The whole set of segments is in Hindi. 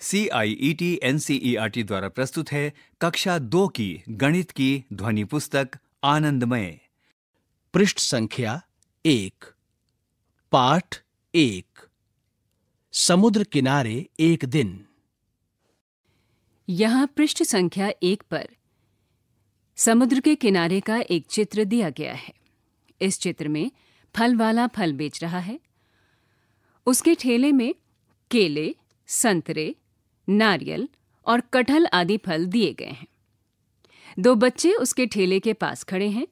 C I E T N C E R T द्वारा प्रस्तुत है कक्षा दो की गणित की ध्वनि पुस्तक आनंदमय पृष्ठ संख्या एक पाठ एक समुद्र किनारे एक दिन यहाँ पृष्ठ संख्या एक पर समुद्र के किनारे का एक चित्र दिया गया है इस चित्र में फल वाला फल बेच रहा है उसके ठेले में केले संतरे नारियल और कटहल आदि फल दिए गए हैं दो बच्चे उसके ठेले के पास खड़े हैं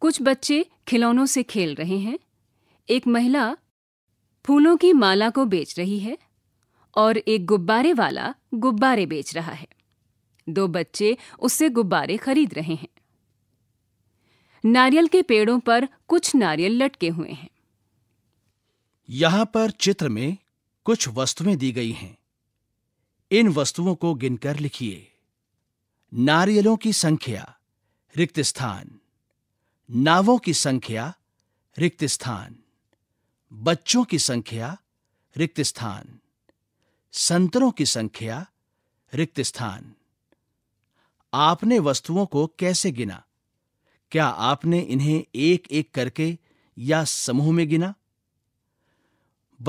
कुछ बच्चे खिलौनों से खेल रहे हैं एक महिला फूलों की माला को बेच रही है और एक गुब्बारे वाला गुब्बारे बेच रहा है दो बच्चे उससे गुब्बारे खरीद रहे हैं नारियल के पेड़ों पर कुछ नारियल लटके हुए हैं यहां पर चित्र में कुछ वस्तुएं दी गई हैं इन वस्तुओं को गिनकर लिखिए नारियलों की संख्या रिक्त स्थान नावों की संख्या रिक्त स्थान बच्चों की संख्या रिक्त स्थान संतरों की संख्या रिक्त स्थान आपने वस्तुओं को कैसे गिना क्या आपने इन्हें एक एक करके या समूह में गिना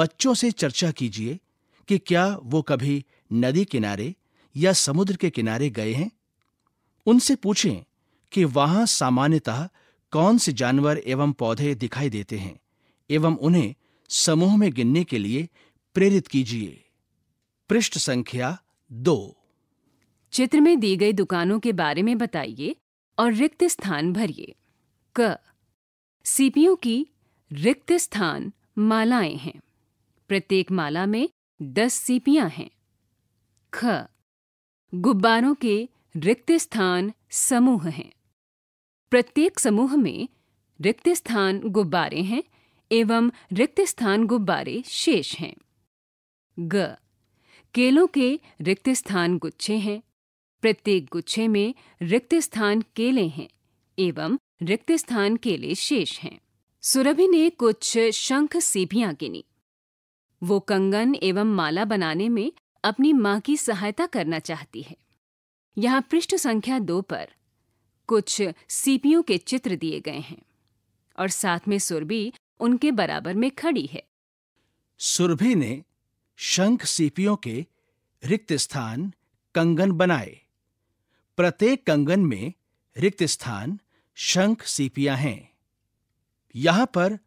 बच्चों से चर्चा कीजिए कि क्या वो कभी नदी किनारे या समुद्र के किनारे गए हैं उनसे पूछें कि वहां सामान्यतः कौन से जानवर एवं पौधे दिखाई देते हैं एवं उन्हें समूह में गिनने के लिए प्रेरित कीजिए पृष्ठ संख्या दो चित्र में दी गई दुकानों के बारे में बताइए और रिक्त स्थान भरिए क सीपियों की रिक्त स्थान मालाएं हैं प्रत्येक माला में दस सीपियां हैं ख गुब्बारों के रिक्त स्थान समूह हैं प्रत्येक समूह में रिक्त स्थान गुब्बारे हैं एवं रिक्त स्थान गुब्बारे शेष हैं ग केलों के रिक्त स्थान गुच्छे हैं प्रत्येक गुच्छे में रिक्त स्थान केले हैं एवं रिक्त स्थान केले शेष हैं सुरभि ने कुछ शंख सीपियां गिनी वो कंगन एवं माला बनाने में अपनी माँ की सहायता करना चाहती है यहाँ पृष्ठ संख्या दो पर कुछ सीपियों के चित्र दिए गए हैं और साथ में सुरभि उनके बराबर में खड़ी है सुरभि ने शंख सीपियों के रिक्त स्थान कंगन बनाए प्रत्येक कंगन में रिक्त स्थान शंख सीपियां हैं यहां पर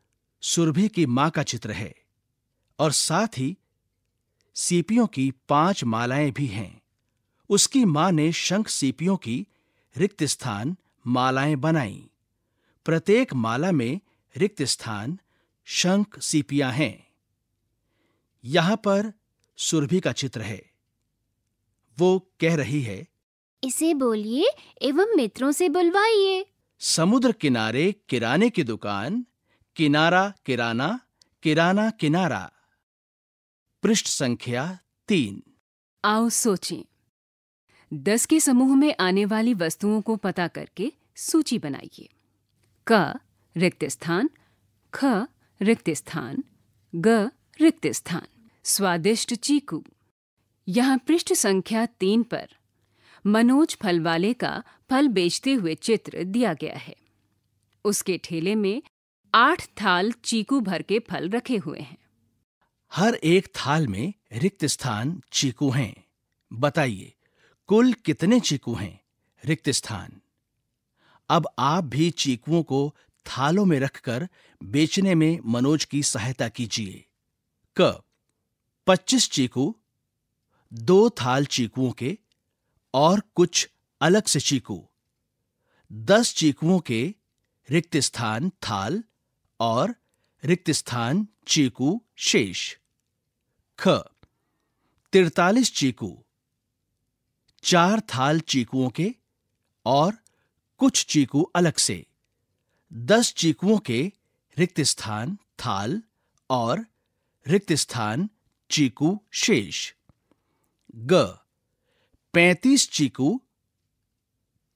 सुरभि की मां का चित्र है और साथ ही सीपियों की पांच मालाएं भी हैं उसकी मां ने शंख सीपियों की रिक्त स्थान मालाएं बनाई प्रत्येक माला में रिक्त स्थान शंख सीपियां हैं यहां पर सुरभि का चित्र है वो कह रही है इसे बोलिए एवं मित्रों से बुलवाइए समुद्र किनारे किराने की दुकान किनारा किराना किराना किनारा पृष्ठ संख्या तीन आओ सोचें दस के समूह में आने वाली वस्तुओं को पता करके सूची बनाइए क रिक्त स्थान ख रिक्त स्थान ग रिक्त स्थान स्वादिष्ट चीकू यहाँ पृष्ठ संख्या तीन पर मनोज फलवाले का फल बेचते हुए चित्र दिया गया है उसके ठेले में आठ थाल चीकू भर के फल रखे हुए हैं हर एक थाल में रिक्त स्थान चीकू हैं बताइए कुल कितने चीकू हैं रिक्त स्थान अब आप भी चीकुओं को थालों में रखकर बेचने में मनोज की सहायता कीजिए क पच्चीस चीकू दो थाल चीकुओं के और कुछ अलग से चीकू दस चीकुओं के रिक्त स्थान थाल और रिक्त स्थान चीकू शेष ख तिरतालीस चीकू चार थाल चीकुओं के और कुछ चीकू अलग से दस चीकुओं के रिक्त स्थान थाल और रिक्त स्थान चीकू शेष ग पैंतीस चीकू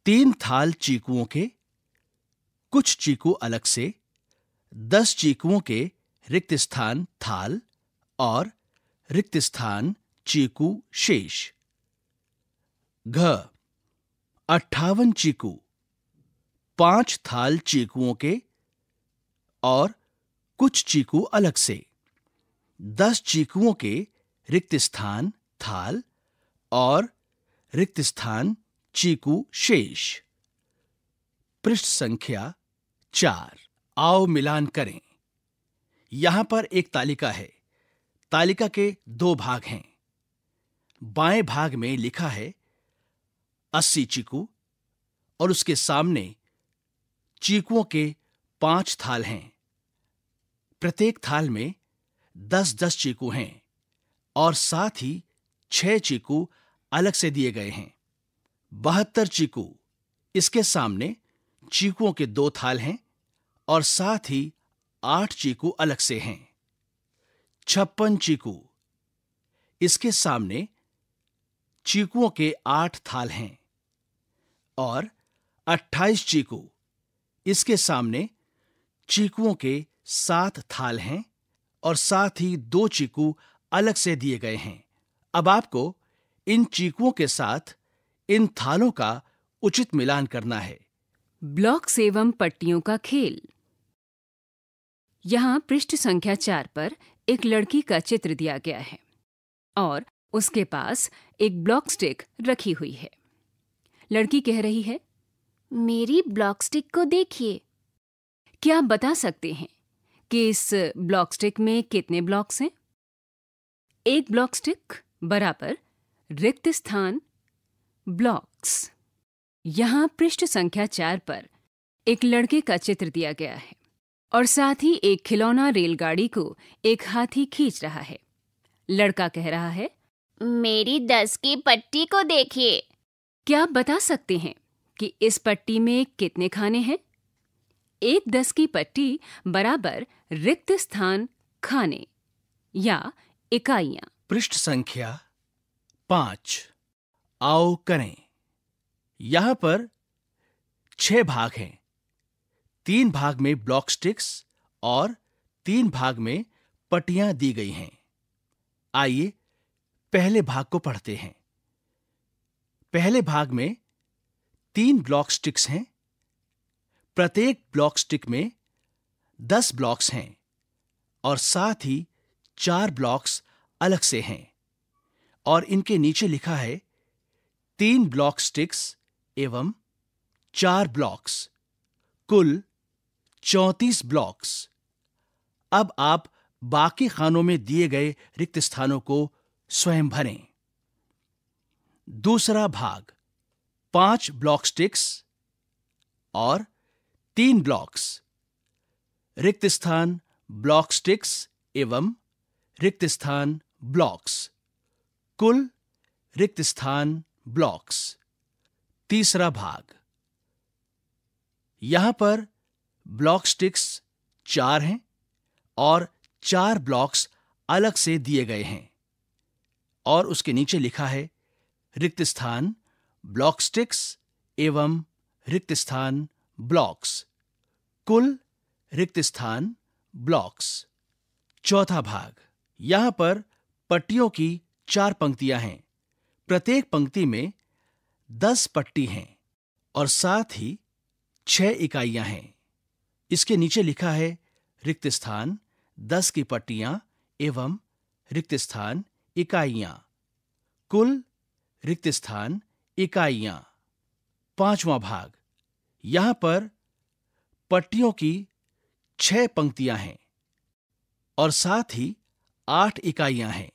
तीन थाल चीकुओं के कुछ चीकू अलग से दस चीकुओं के रिक्त स्थान थाल और रिक्त स्थान चीकू शेष घ अट्ठावन चीकू पांच थाल चीकुओं के और कुछ चीकू अलग से दस चीकुओं के रिक्त स्थान थाल और रिक्त स्थान चीकू शेष पृष्ठ संख्या चार आओ मिलान करें यहां पर एक तालिका है तालिका के दो भाग हैं बाएं भाग में लिखा है अस्सी चीकू और उसके सामने चीकुओं के पांच थाल हैं प्रत्येक थाल में दस दस चीकू हैं और साथ ही छह चीकू अलग से दिए गए हैं बहत्तर चीकू इसके सामने चीकुओं के दो थाल हैं और साथ ही आठ चीकू अलग से हैं छप्पन चीकू इसके सामने चीकुओं के आठ थाल हैं और अट्ठाईस चीकू इसके सामने चीकुओं के सात थाल हैं और साथ ही दो चीकू अलग से दिए गए हैं अब आपको इन चीकुओं के साथ इन थालों का उचित मिलान करना है ब्लॉक एवं पट्टियों का खेल यहाँ पृष्ठ संख्या चार पर एक लड़की का चित्र दिया गया है और उसके पास एक ब्लॉक स्टिक रखी हुई है लड़की कह रही है मेरी ब्लॉक स्टिक को देखिए क्या आप बता सकते हैं कि इस ब्लॉक स्टिक में कितने ब्लॉक्स हैं एक ब्लॉक स्टिक बराबर रिक्त स्थान ब्लॉक्स यहाँ पृष्ठ संख्या चार पर एक लड़के का चित्र दिया गया है और साथ ही एक खिलौना रेलगाड़ी को एक हाथी खींच रहा है लड़का कह रहा है मेरी दस की पट्टी को देखिए क्या आप बता सकते हैं कि इस पट्टी में कितने खाने हैं एक दस की पट्टी बराबर रिक्त स्थान खाने या इकाइयां पृष्ठ संख्या पांच आओ करें यहां पर छह भाग हैं तीन भाग में ब्लॉक स्टिक्स और तीन भाग में पट्टियां दी गई हैं आइए पहले भाग को पढ़ते हैं पहले भाग में तीन ब्लॉक स्टिक्स हैं प्रत्येक ब्लॉक स्टिक में दस ब्लॉक्स हैं और साथ ही चार ब्लॉक्स अलग से हैं और इनके नीचे लिखा है तीन ब्लॉक स्टिक्स एवं चार ब्लॉक्स कुल चौंतीस ब्लॉक्स अब आप बाकी खानों में दिए गए रिक्त स्थानों को स्वयं भरें दूसरा भाग पांच ब्लॉक स्टिक्स और तीन ब्लॉक्स रिक्त स्थान ब्लॉक स्टिक्स एवं रिक्त स्थान ब्लॉक्स कुल रिक्त स्थान ब्लॉक्स तीसरा भाग यहां पर ब्लॉक स्टिक्स चार हैं और चार ब्लॉक्स अलग से दिए गए हैं और उसके नीचे लिखा है रिक्त स्थान ब्लॉक स्टिक्स एवं रिक्त स्थान ब्लॉक्स कुल रिक्त स्थान ब्लॉक्स चौथा भाग यहां पर पट्टियों की चार पंक्तियां हैं प्रत्येक पंक्ति में दस पट्टी हैं और साथ ही छह इकाइयां हैं इसके नीचे लिखा है रिक्त स्थान दस की पट्टियां एवं रिक्त स्थान इकाइयां कुल रिक्त स्थान इकाइयां पांचवा भाग यहां पर पट्टियों की छह पंक्तियां हैं और साथ ही आठ इकाइयां हैं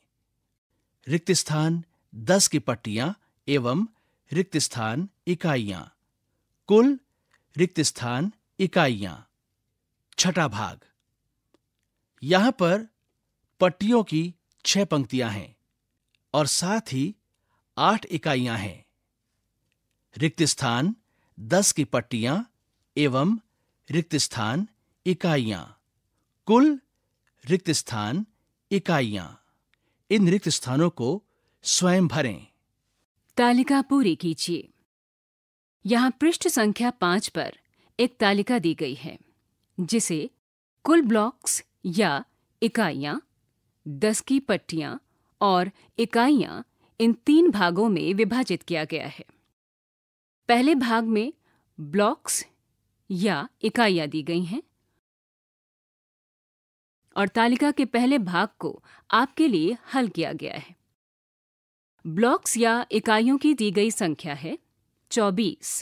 रिक्त स्थान दस की पट्टियां एवं रिक्त स्थान इकाइयां कुल रिक्त स्थान इकाइयां छठा भाग यहां पर पट्टियों की छह पंक्तियां हैं और साथ ही आठ इकाइयां हैं रिक्त स्थान दस की पट्टियां एवं रिक्त स्थान इकाइयां कुल रिक्त स्थान इकाइयां इन रिक्त स्थानों को स्वयं भरें तालिका पूरी कीजिए यहां पृष्ठ संख्या पांच पर एक तालिका दी गई है जिसे कुल ब्लॉक्स या इकाइयाँ दस की पट्टियाँ और इकाइयाँ इन तीन भागों में विभाजित किया गया है पहले भाग में ब्लॉक्स या इकाइयाँ दी गई हैं और तालिका के पहले भाग को आपके लिए हल किया गया है ब्लॉक्स या इकाइयों की दी गई संख्या है 24।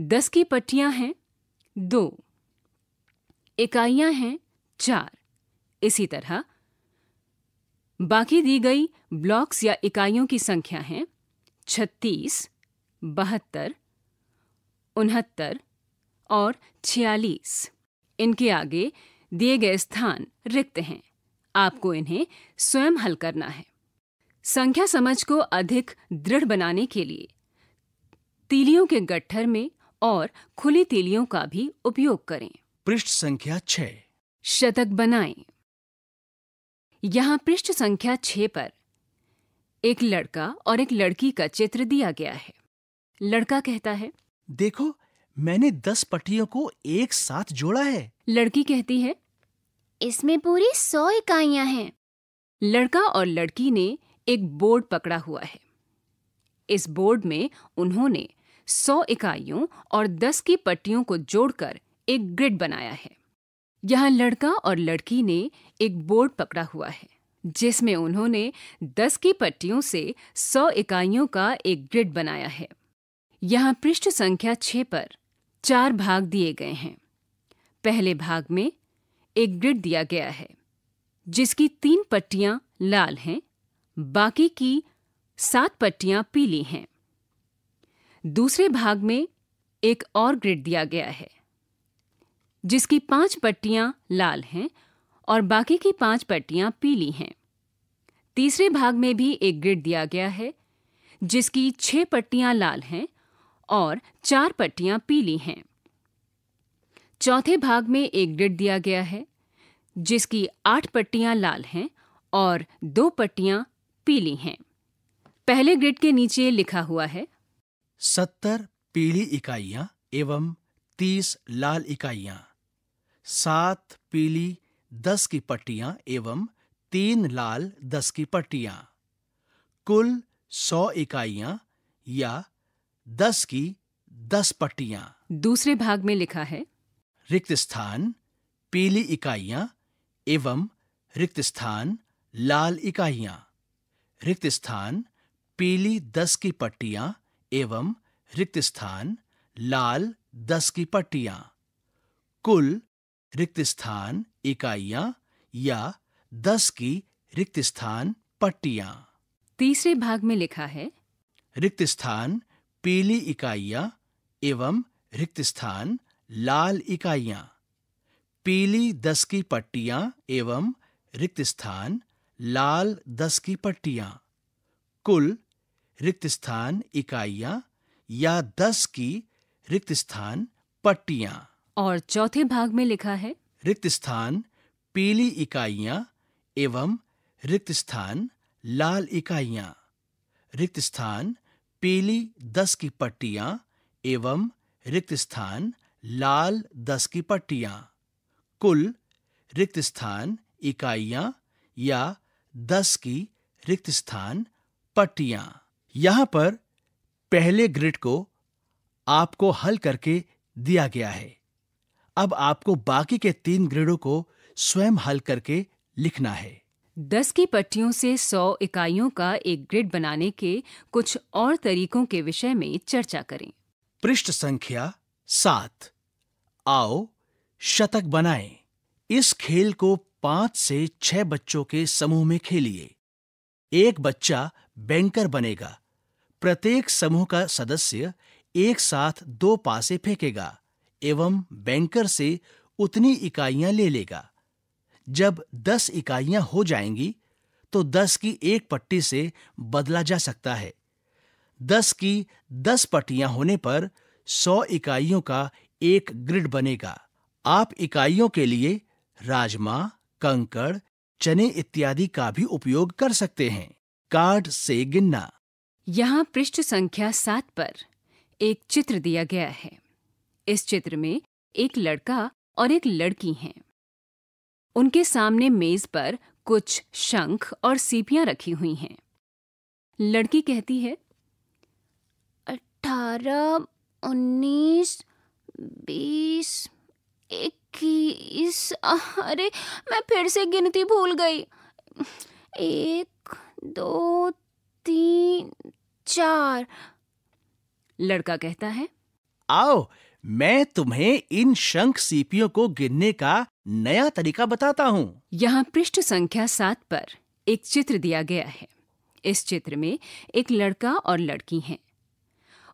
दस की पट्टियां हैं दो इकाइयां हैं चार इसी तरह बाकी दी गई ब्लॉक्स या इकाइयों की संख्या है छत्तीस बहत्तर उनहत्तर और छियालीस इनके आगे दिए गए स्थान रिक्त हैं आपको इन्हें स्वयं हल करना है संख्या समझ को अधिक दृढ़ बनाने के लिए तीलियों के गट्ठर में और खुली तीलियों का भी उपयोग करें पृष्ठ संख्या छ शतक बनाए यहाँ पृष्ठ संख्या छ पर एक लड़का और एक लड़की का चित्र दिया गया है लड़का कहता है देखो मैंने दस पट्टियों को एक साथ जोड़ा है लड़की कहती है इसमें पूरी सौ इकाइयां हैं लड़का और लड़की ने एक बोर्ड पकड़ा हुआ है इस बोर्ड में उन्होंने सौ इकाइयों और दस की पट्टियों को जोड़कर एक ग्रिड बनाया है यहाँ लड़का और लड़की ने एक बोर्ड पकड़ा हुआ है जिसमें उन्होंने 10 की पट्टियों से 100 इकाइयों का एक ग्रिड बनाया है यहाँ पृष्ठ संख्या 6 पर चार भाग दिए गए हैं पहले भाग में एक ग्रिड दिया गया है जिसकी तीन पट्टियां लाल हैं बाकी की सात पट्टियां पीली हैं दूसरे भाग में एक और ग्रिड दिया गया है जिसकी पांच पट्टियां लाल हैं और बाकी की पांच पट्टियां पीली हैं तीसरे भाग में भी एक ग्रिड दिया गया है जिसकी छह पट्टियां लाल हैं और चार पट्टियां पीली हैं चौथे भाग में एक ग्रिड दिया गया है जिसकी आठ पट्टियां लाल हैं और दो पट्टियां पीली हैं पहले ग्रिड के नीचे लिखा हुआ है सत्तर पीली इकाइयां एवं तीस लाल इकाइयां सात पीली दस की पट्टियां एवं तीन लाल दस की पट्टियां कुल सौ इकाइयां या दस की दस पट्टियां दूसरे भाग में लिखा है रिक्त स्थान पीली इकाइयां एवं रिक्त स्थान लाल इकाइयां रिक्त स्थान पीली दस की पट्टियां एवं रिक्त स्थान लाल दस की पट्टियां कुल रिक्त स्थान इकाइयां या दस की रिक्त स्थान पट्टियां तीसरे भाग में लिखा है रिक्त स्थान पीली इकाइयां एवं रिक्त स्थान लाल इकाइयां पीली दस की पट्टियां एवं रिक्त स्थान लाल दस की पट्टियां कुल रिक्त स्थान इकाइयां या दस की रिक्त स्थान पट्टियां और चौथे भाग में लिखा है रिक्त स्थान पीली इकाइयां एवं रिक्त स्थान लाल इकाइयां रिक्त स्थान पीली दस की पट्टियां एवं रिक्त स्थान लाल दस की पट्टियां कुल रिक्त स्थान इकाइयां या दस की रिक्त स्थान पट्टियां यहां पर पहले ग्रिड को आपको हल करके दिया गया है अब आपको बाकी के तीन ग्रिडों को स्वयं हल करके लिखना है दस की पट्टियों से सौ इकाइयों का एक ग्रिड बनाने के कुछ और तरीकों के विषय में चर्चा करें पृष्ठ संख्या सात आओ शतक बनाएं। इस खेल को पांच से छह बच्चों के समूह में खेलिए एक बच्चा बैंकर बनेगा प्रत्येक समूह का सदस्य एक साथ दो पासे फेंकेगा एवं बैंकर से उतनी इकाइयां ले लेगा जब दस इकाइयां हो जाएंगी तो दस की एक पट्टी से बदला जा सकता है दस की दस पट्टियां होने पर सौ इकाइयों का एक ग्रिड बनेगा आप इकाइयों के लिए राजमा कंकड़ चने इत्यादि का भी उपयोग कर सकते हैं कार्ड से गिनना यहाँ पृष्ठ संख्या सात पर एक चित्र दिया गया है इस चित्र में एक लड़का और एक लड़की हैं उनके सामने मेज पर कुछ शंख और सीपियां रखी हुई हैं लड़की कहती है अठारह उन्नीस बीस इक्कीस अरे मैं फिर से गिनती भूल गई एक दो तीन चार लड़का कहता है आओ मैं तुम्हें इन शंख सीपियों को गिनने का नया तरीका बताता हूँ यहाँ पृष्ठ संख्या सात पर एक चित्र दिया गया है इस चित्र में एक लड़का और लड़की हैं।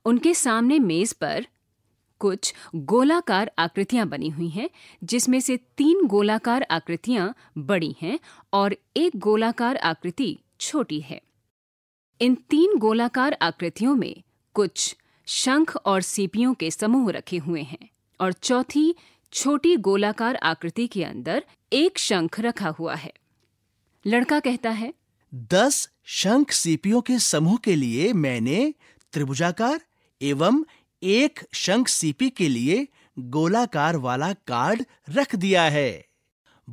उनके सामने मेज पर कुछ गोलाकार आकृतियां बनी हुई हैं जिसमें से तीन गोलाकार आकृतियां बड़ी हैं और एक गोलाकार आकृति छोटी है इन तीन गोलाकार आकृतियों में कुछ शंख और सीपियों के समूह रखे हुए हैं और चौथी छोटी गोलाकार आकृति के अंदर एक शंख रखा हुआ है लड़का कहता है दस शंख सीपियों के समूह के लिए मैंने त्रिभुजाकार एवं एक शंख सीपी के लिए गोलाकार वाला कार्ड रख दिया है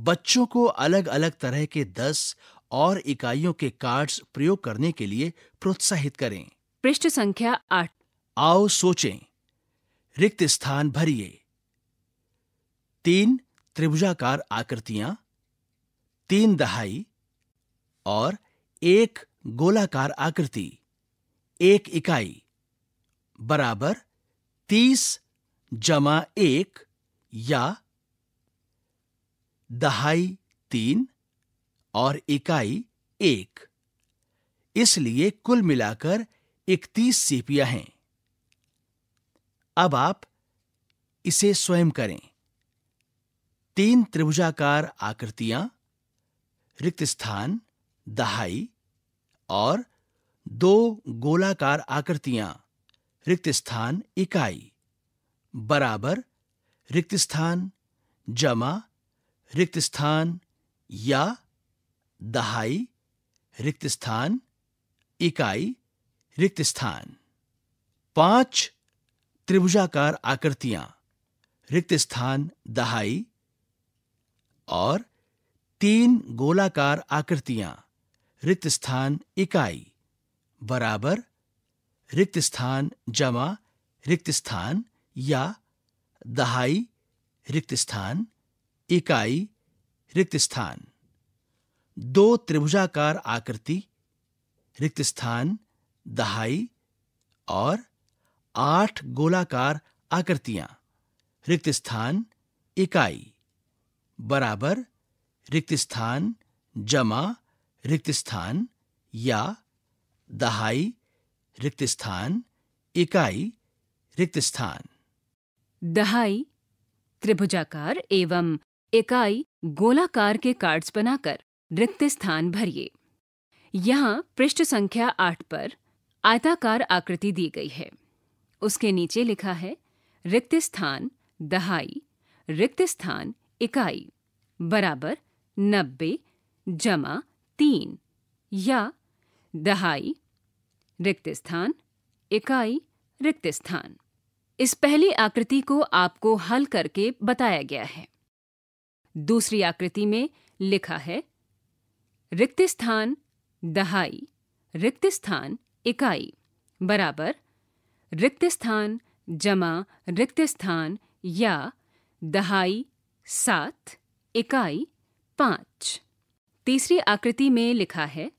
बच्चों को अलग-अलग तरह के दस और इकाइयों के कार्ड्स प्रयोग करने के लिए प्रोत्साहित करें पृष्ठ संख्या आठ आओ सोचें रिक्त स्थान भरिए तीन त्रिभुजाकार आकृतियां तीन दहाई और एक गोलाकार आकृति एक इकाई बराबर तीस जमा एक या दहाई तीन और इकाई एक इसलिए कुल मिलाकर इकतीस सीपियां हैं अब आप इसे स्वयं करें तीन त्रिभुजाकार आकृतियां रिक्त स्थान दहाई और दो गोलाकार आकृतियां रिक्त स्थान इकाई बराबर रिक्त स्थान जमा रिक्त स्थान या दहाई रिक्त स्थान इकाई रिक्त स्थान पांच त्रिभुजाकार आकृतियां रिक्त स्थान दहाई और तीन गोलाकार आकृतियां रिक्त स्थान इकाई बराबर रिक्त स्थान जमा रिक्त स्थान या दहाई रिक्त स्थान इकाई रिक्त स्थान दो त्रिभुजाकार आकृति रिक्त स्थान दहाई और आठ गोलाकार आकृतियां रिक्त स्थान इकाई बराबर रिक्त स्थान जमा रिक्त स्थान या दहाई रिक्त स्थान इकाई रिक्त स्थान दहाई त्रिभुजाकार एवं इकाई गोलाकार के कार्ड्स बनाकर रिक्त स्थान भरिए यहाँ पृष्ठ संख्या आठ पर आयताकार आकृति दी गई है उसके नीचे लिखा है रिक्त स्थान दहाई रिक्त स्थान इकाई बराबर नब्बे जमा तीन या दहाई रिक्त स्थान इकाई रिक्त स्थान इस पहली आकृति को आपको हल करके बताया गया है दूसरी आकृति में लिखा है रिक्त स्थान दहाई रिक्त स्थान इकाई बराबर रिक्त स्थान जमा रिक्त स्थान या दहाई सात इकाई पाँच तीसरी आकृति में लिखा है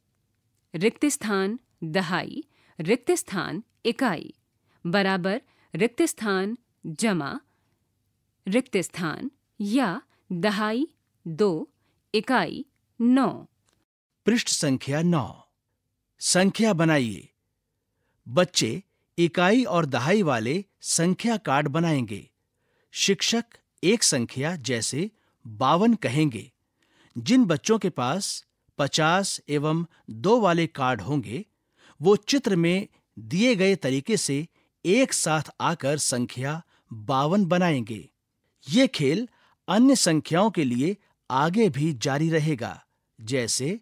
रिक्त स्थान दहाई रिक्त स्थान इकाई बराबर रिक्त स्थान जमा रिक्त स्थान या दहाई दो इकाई नौ पृष्ठ संख्या नौ संख्या बनाइए बच्चे इकाई और दहाई वाले संख्या कार्ड बनाएंगे शिक्षक एक संख्या जैसे बावन कहेंगे जिन बच्चों के पास पचास एवं दो वाले कार्ड होंगे वो चित्र में दिए गए तरीके से एक साथ आकर संख्या बावन बनाएंगे ये खेल अन्य संख्याओं के लिए आगे भी जारी रहेगा जैसे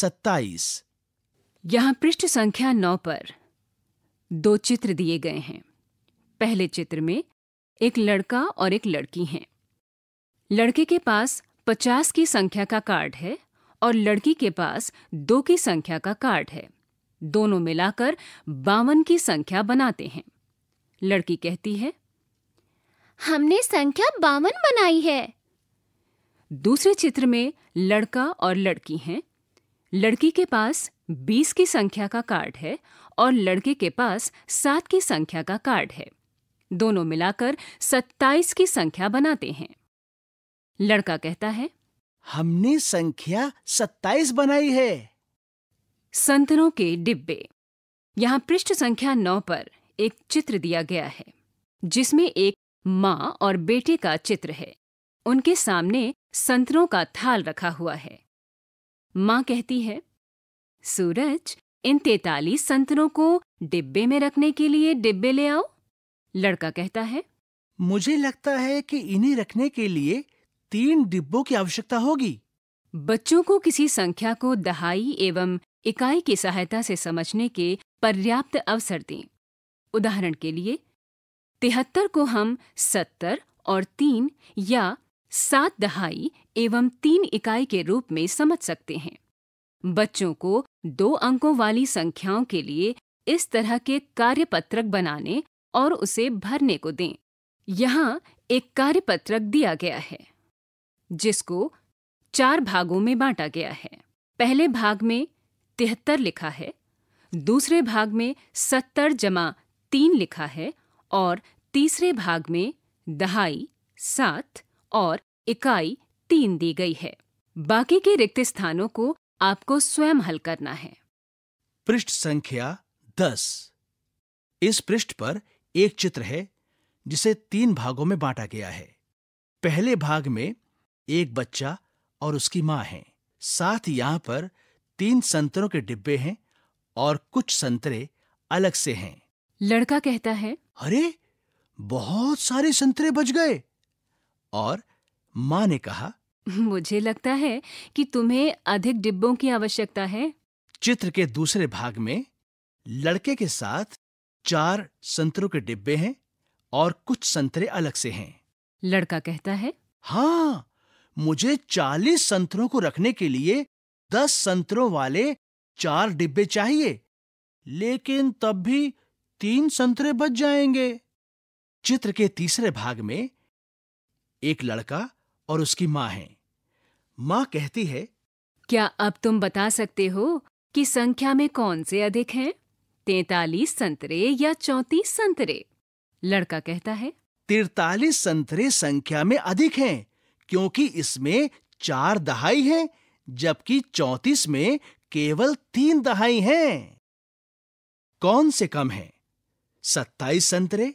सत्ताईस यहाँ पृष्ठ संख्या नौ पर दो चित्र दिए गए हैं पहले चित्र में एक लड़का और एक लड़की हैं लड़के के पास पचास की संख्या का कार्ड है और लड़की के पास दो की संख्या का कार्ड है दोनों मिलाकर बावन की संख्या बनाते हैं लड़की कहती है हमने संख्या बावन बनाई है दूसरे चित्र में लड़का और लड़की हैं लड़की के पास बीस की संख्या का कार्ड है और लड़के के पास सात की संख्या का कार्ड है दोनों मिलाकर सत्ताईस की संख्या बनाते हैं लड़का कहता है हमने संख्या सत्ताईस बनाई है संतरों के डिब्बे यहाँ पृष्ठ संख्या नौ पर एक चित्र दिया गया है जिसमें एक माँ और बेटे का चित्र है उनके सामने संतरों का थाल रखा हुआ है माँ कहती है सूरज इन तैतालीस संतरों को डिब्बे में रखने के लिए डिब्बे ले आओ लड़का कहता है मुझे लगता है कि इन्हें रखने के लिए तीन डिब्बों की आवश्यकता होगी बच्चों को किसी संख्या को दहाई एवं इकाई की सहायता से समझने के पर्याप्त अवसर दें उदाहरण के लिए तिहत्तर को हम सत्तर और तीन या सात दहाई एवं तीन इकाई के रूप में समझ सकते हैं बच्चों को दो अंकों वाली संख्याओं के लिए इस तरह के कार्यपत्रक बनाने और उसे भरने को दें यहाँ एक कार्यपत्रक दिया गया है जिसको चार भागों में बांटा गया है पहले भाग में तिहत्तर लिखा है दूसरे भाग में सत्तर जमा तीन लिखा है और तीसरे भाग में दहाई सात और इकाई तीन दी गई है बाकी के रिक्त स्थानों को आपको स्वयं हल करना है पृष्ठ संख्या दस इस पृष्ठ पर एक चित्र है जिसे तीन भागों में बांटा गया है पहले भाग में एक बच्चा और उसकी मां है साथ यहां पर तीन संतरों के डिब्बे हैं और कुछ संतरे अलग से हैं लड़का कहता है अरे बहुत सारे संतरे बच गए और मां ने कहा मुझे लगता है कि तुम्हें अधिक डिब्बों की आवश्यकता है चित्र के दूसरे भाग में लड़के के साथ चार संतरों के डिब्बे हैं और कुछ संतरे अलग से हैं लड़का कहता है हाँ मुझे चालीस संतरों को रखने के लिए दस संतरों वाले चार डिब्बे चाहिए लेकिन तब भी तीन संतरे बच जाएंगे चित्र के तीसरे भाग में एक लड़का और उसकी मां है माँ कहती है क्या अब तुम बता सकते हो कि संख्या में कौन से अधिक हैं? तैतालीस संतरे या चौतीस संतरे लड़का कहता है तिरतालीस संतरे संख्या में अधिक हैं, क्योंकि इसमें चार दहाई हैं, जबकि चौतीस में केवल तीन दहाई हैं। कौन से कम हैं? सत्ताईस संतरे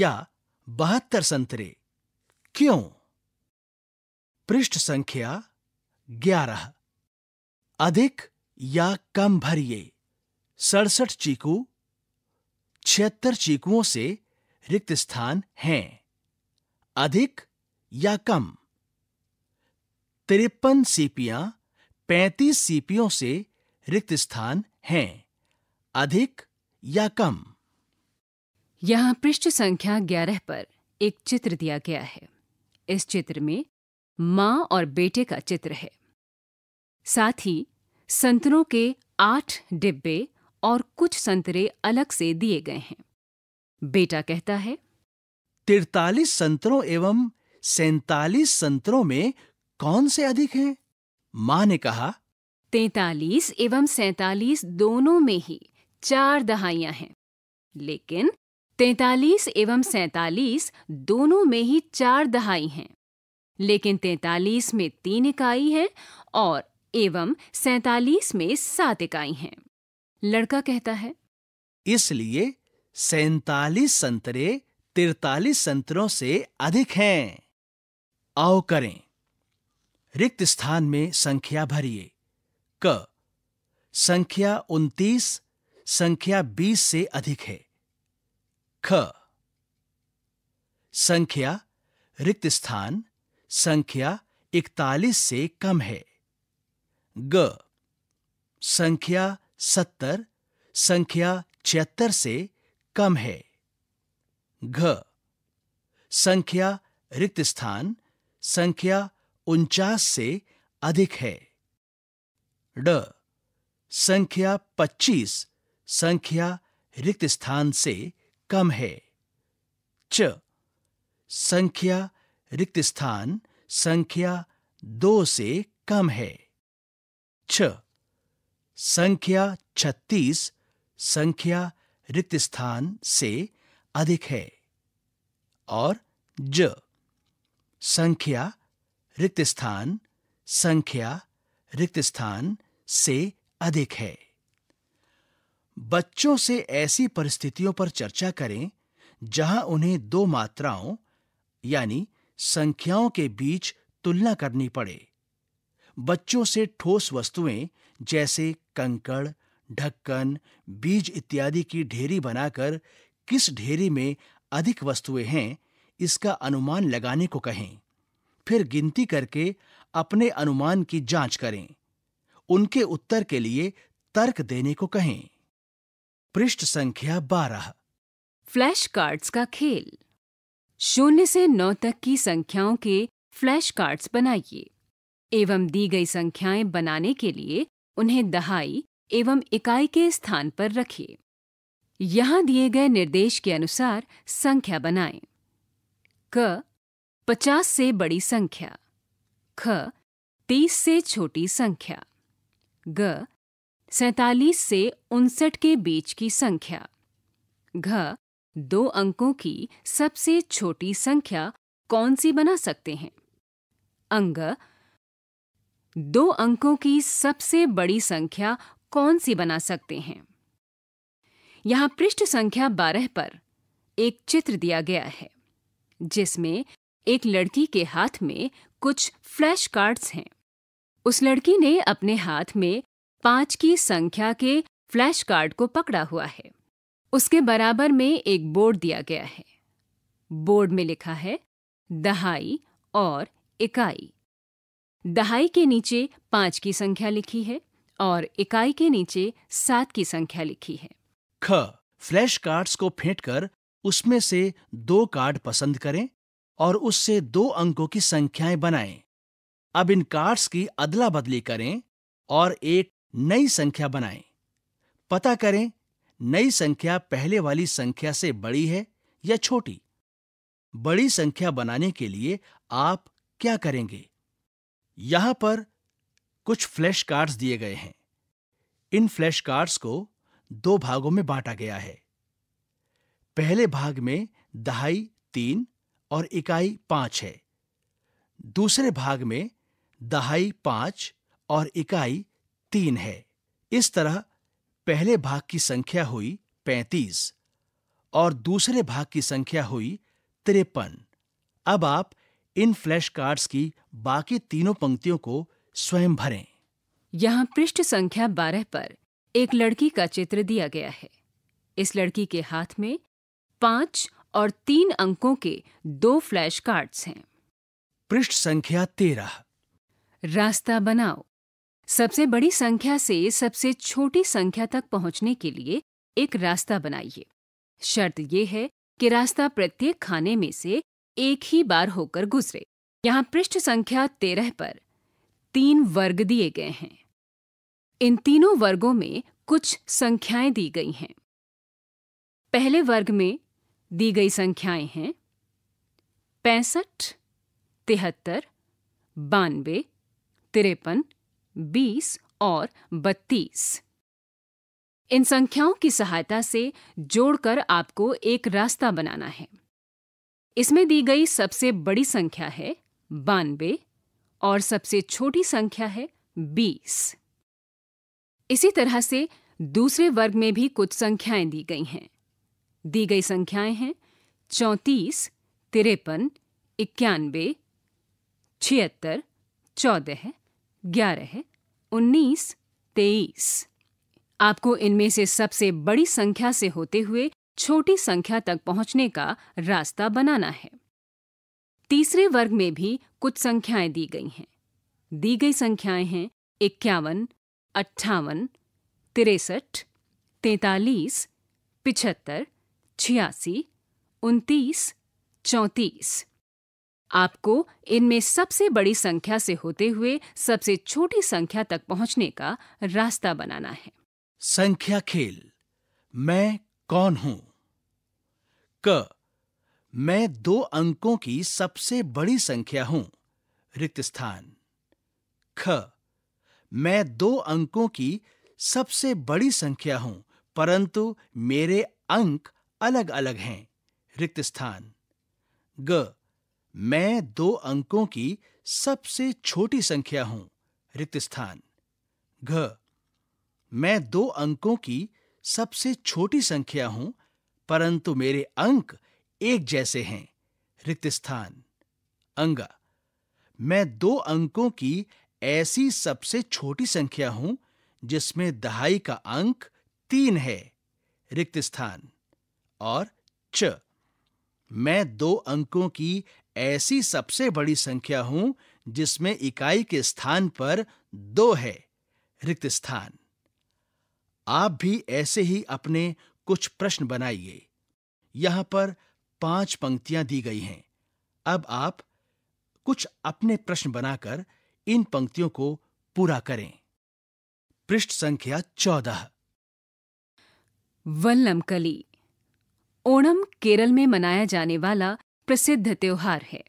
या बहत्तर संतरे क्यों पृष्ठ संख्या ग्यारह अधिक या कम भरिए सड़सठ चीकू छिहत्तर चीकुओं से रिक्त स्थान हैं अधिक या कम तिरपन सीपियां पैंतीस सीपियों से रिक्त स्थान हैं अधिक या कम यहां पृष्ठ संख्या ग्यारह पर एक चित्र दिया गया है इस चित्र में मां और बेटे का चित्र है साथ ही संतरों के आठ डिब्बे और कुछ संतरे अलग से दिए गए हैं बेटा कहता है तिरतालीस संतरों एवं सैतालीस संतरों में कौन से अधिक हैं? माँ ने कहा तैतालीस एवं सैतालीस दोनों में ही चार दहाइयां हैं लेकिन तैतालीस एवं सैतालीस दोनों में ही चार दहाई हैं लेकिन तैतालीस में तीन इकाई है और एवं सैतालीस में सात इकाई हैं लड़का कहता है इसलिए सैतालीस संतरे तिरतालीस संतरों से अधिक हैं आओ करें रिक्त स्थान में संख्या भरिए क संख्या उन्तीस संख्या बीस से अधिक है ख संख्या रिक्त स्थान संख्या इकतालीस से कम है ग संख्या सत्तर संख्या छिहत्तर से कम है घ संख्या रिक्त स्थान संख्या उनचास से अधिक है ड संख्या पच्चीस संख्या रिक्त स्थान से कम है च संख्या रिक्त स्थान संख्या दो से कम है छ संख्या छत्तीस संख्या रिक्त स्थान से अधिक है और ज संख्या रिक्त स्थान संख्या रिक्त स्थान से अधिक है बच्चों से ऐसी परिस्थितियों पर चर्चा करें जहां उन्हें दो मात्राओं यानी संख्याओं के बीच तुलना करनी पड़े बच्चों से ठोस वस्तुएं जैसे कंकड़ ढक्कन बीज इत्यादि की ढेरी बनाकर किस ढेरी में अधिक वस्तुएं हैं इसका अनुमान लगाने को कहें फिर गिनती करके अपने अनुमान की जांच करें उनके उत्तर के लिए तर्क देने को कहें पृष्ठ संख्या बारह फ्लैश कार्ड्स का खेल शून्य से नौ तक की संख्याओं के फ्लैश कार्ड्स बनाइए एवं दी गई संख्याएं बनाने के लिए उन्हें दहाई एवं इकाई के स्थान पर रखिए यहां दिए गए निर्देश के अनुसार संख्या बनाएं। क पचास से बड़ी संख्या ख तीस से छोटी संख्या ग सैतालीस से उनसठ के बीच की संख्या घ दो अंकों की सबसे छोटी संख्या कौन सी बना सकते हैं अंग दो अंकों की सबसे बड़ी संख्या कौन सी बना सकते हैं यहां पृष्ठ संख्या 12 पर एक चित्र दिया गया है जिसमें एक लड़की के हाथ में कुछ फ्लैश कार्ड्स हैं उस लड़की ने अपने हाथ में पांच की संख्या के फ्लैश कार्ड को पकड़ा हुआ है उसके बराबर में एक बोर्ड दिया गया है बोर्ड में लिखा है दहाई और इकाई दहाई के नीचे पांच की संख्या लिखी है और इकाई के नीचे सात की संख्या लिखी है ख फ्लैश कार्ड्स को फेंटकर उसमें से दो कार्ड पसंद करें और उससे दो अंकों की संख्याएं बनाएं। अब इन कार्ड्स की अदला बदली करें और एक नई संख्या बनाएं। पता करें नई संख्या पहले वाली संख्या से बड़ी है या छोटी बड़ी संख्या बनाने के लिए आप क्या करेंगे यहां पर कुछ फ्लैश कार्ड्स दिए गए हैं इन फ्लैश कार्ड्स को दो भागों में बांटा गया है पहले भाग में दहाई तीन और इकाई पांच है दूसरे भाग में दहाई पांच और इकाई तीन है इस तरह पहले भाग की संख्या हुई पैंतीस और दूसरे भाग की संख्या हुई तिरपन अब आप इन फ्लैश कार्ड्स की बाकी तीनों पंक्तियों को स्वयं भरें यहाँ पृष्ठ संख्या बारह पर एक लड़की का चित्र दिया गया है इस लड़की के हाथ में पांच और तीन अंकों के दो फ्लैश कार्ड्स हैं पृष्ठ संख्या तेरह रास्ता बनाओ सबसे बड़ी संख्या से सबसे छोटी संख्या तक पहुंचने के लिए एक रास्ता बनाइए शर्त यह है कि रास्ता प्रत्येक खाने में से एक ही बार होकर गुजरे यहां पृष्ठ संख्या तेरह पर तीन वर्ग दिए गए हैं इन तीनों वर्गों में कुछ संख्याएं दी गई हैं पहले वर्ग में दी गई संख्याएं हैं पैंसठ तिहत्तर बानवे तिरपन बीस और बत्तीस इन संख्याओं की सहायता से जोड़कर आपको एक रास्ता बनाना है इसमें दी गई सबसे बड़ी संख्या है बानवे और सबसे छोटी संख्या है बीस इसी तरह से दूसरे वर्ग में भी कुछ संख्याएं दी गई हैं दी गई संख्याएं हैं चौंतीस तिरपन इक्यानबे छिहत्तर चौदह ग्यारह उन्नीस तेईस आपको इनमें से सबसे बड़ी संख्या से होते हुए छोटी संख्या तक पहुंचने का रास्ता बनाना है तीसरे वर्ग में भी कुछ संख्याएं दी गई हैं दी गई संख्याएं हैं इक्यावन अट्ठावन तिरसठ तैतालीस पिछहत्तर छियासी उनतीस चौंतीस आपको इनमें सबसे बड़ी संख्या से होते हुए सबसे छोटी संख्या तक पहुंचने का रास्ता बनाना है संख्या खेल मैं कौन हूं क मैं दो अंकों की सबसे बड़ी संख्या हूं रिक्त स्थान ख मैं दो अंकों की सबसे बड़ी संख्या हूं परंतु मेरे अंक अलग अलग हैं रिक्त स्थान ग मैं दो अंकों की सबसे छोटी संख्या हूं रिक्त स्थान घ मैं दो अंकों की सबसे छोटी संख्या हूं परंतु मेरे अंक एक जैसे हैं रिक्त स्थान अंगा मैं दो अंकों की ऐसी सबसे छोटी संख्या हूं जिसमें दहाई का अंक तीन है रिक्त स्थान और च मैं दो अंकों की ऐसी सबसे बड़ी संख्या हूं जिसमें इकाई के स्थान पर दो है रिक्त स्थान आप भी ऐसे ही अपने कुछ प्रश्न बनाइए यहां पर पांच पंक्तियां दी गई हैं अब आप कुछ अपने प्रश्न बनाकर इन पंक्तियों को पूरा करें पृष्ठ संख्या चौदह वल्लम कली ओणम केरल में मनाया जाने वाला प्रसिद्ध त्योहार है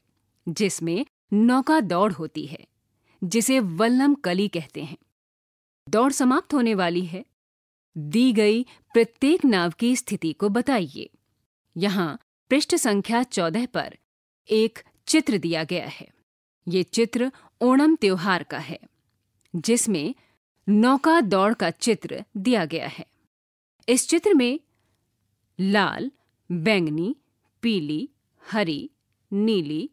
जिसमें नौका दौड़ होती है जिसे वल्लम कली कहते हैं दौड़ समाप्त होने वाली है दी गई प्रत्येक नाव की स्थिति को बताइए यहाँ पृष्ठ संख्या चौदह पर एक चित्र दिया गया है ये चित्र ओणम त्योहार का है जिसमें नौका दौड़ का चित्र दिया गया है इस चित्र में लाल बैंगनी पीली हरी नीली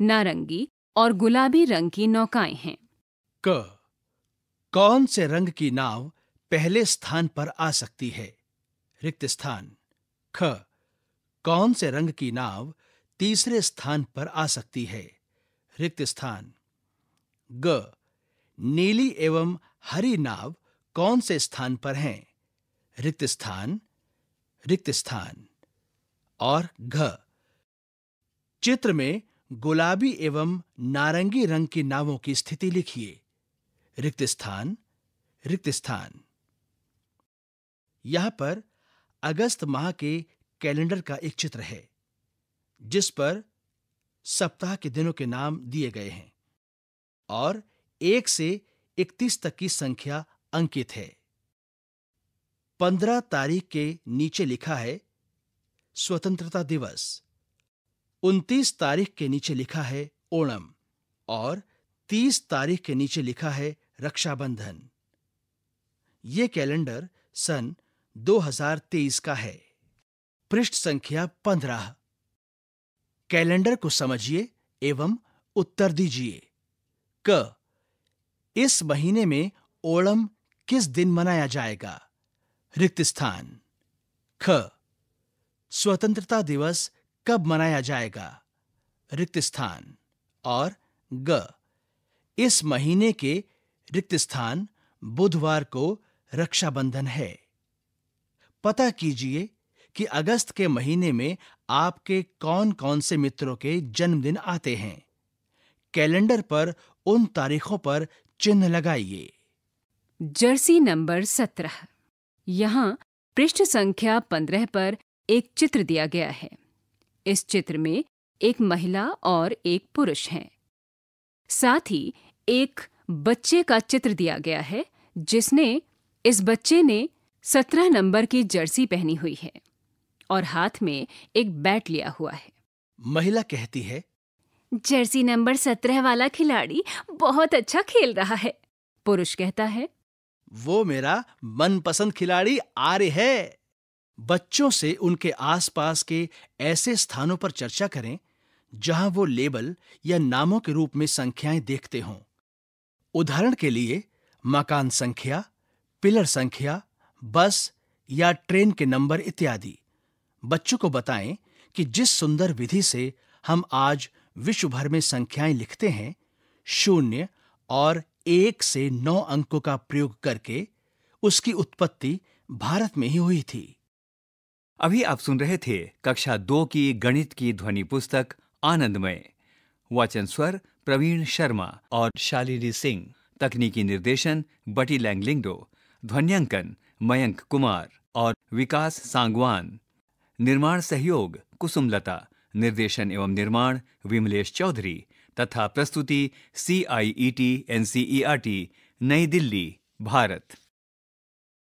नारंगी और गुलाबी रंग की नौकाएं हैं क कौन से रंग की नाव पहले स्थान पर आ सकती है रिक्त स्थान ख कौन से रंग की नाव तीसरे स्थान पर आ सकती है रिक्त स्थान ग नीली एवं हरी नाव कौन से स्थान पर हैं रिक्त स्थान रिक्त स्थान और घ चित्र में गुलाबी एवं नारंगी रंग की नावों की स्थिति लिखिए रिक्त स्थान रिक्त स्थान यहां पर अगस्त माह के कैलेंडर का एक चित्र है जिस पर सप्ताह के दिनों के नाम दिए गए हैं और एक से इकतीस तक की संख्या अंकित है पंद्रह तारीख के नीचे लिखा है स्वतंत्रता दिवस उनतीस तारीख के नीचे लिखा है ओणम और तीस तारीख के नीचे लिखा है रक्षाबंधन ये कैलेंडर सन 2023 का है पृष्ठ संख्या 15 कैलेंडर को समझिए एवं उत्तर दीजिए क इस महीने में ओणम किस दिन मनाया जाएगा रिक्त स्थान ख स्वतंत्रता दिवस कब मनाया जाएगा रिक्त स्थान और ग इस महीने के रिक्त स्थान बुधवार को रक्षाबंधन है पता कीजिए कि अगस्त के महीने में आपके कौन-कौन से मित्रों के जन्मदिन आते हैं कैलेंडर पर उन तारीखों पर चिन्ह लगाइए जर्सी नंबर सत्रह यहाँ पृष्ठ संख्या पंद्रह पर एक चित्र दिया गया है इस चित्र में एक महिला और एक पुरुष हैं साथ ही एक बच्चे का चित्र दिया गया है जिसने इस बच्चे ने सत्रह नंबर की जर्सी पहनी हुई है और हाथ में एक बैट लिया हुआ है महिला कहती है जर्सी नंबर सत्रह वाला खिलाड़ी बहुत अच्छा खेल रहा है पुरुष कहता है वो मेरा मनपसंद खिलाड़ी आर्य है बच्चों से उनके आसपास के ऐसे स्थानों पर चर्चा करें जहां वो लेबल या नामों के रूप में संख्याएं देखते हों उदाहरण के लिए मकान संख्या पिलर संख्या बस या ट्रेन के नंबर इत्यादि बच्चों को बताएं कि जिस सुंदर विधि से हम आज विश्व भर में संख्याएं लिखते हैं शून्य और एक से नौ अंकों का प्रयोग करके उसकी उत्पत्ति भारत में ही हुई थी अभी आप सुन रहे थे कक्षा दो की गणित की ध्वनि पुस्तक आनंदमय वाचन स्वर प्रवीण शर्मा और शालिनी सिंह तकनीकी निर्देशन बटी लैंगलिंगडो ध्वन्यांकन मयंक कुमार और विकास सांगवान निर्माण सहयोग कुसुमलता निर्देशन एवं निर्माण विमलेश चौधरी तथा प्रस्तुति C I E T N C E R T New Delhi Bharat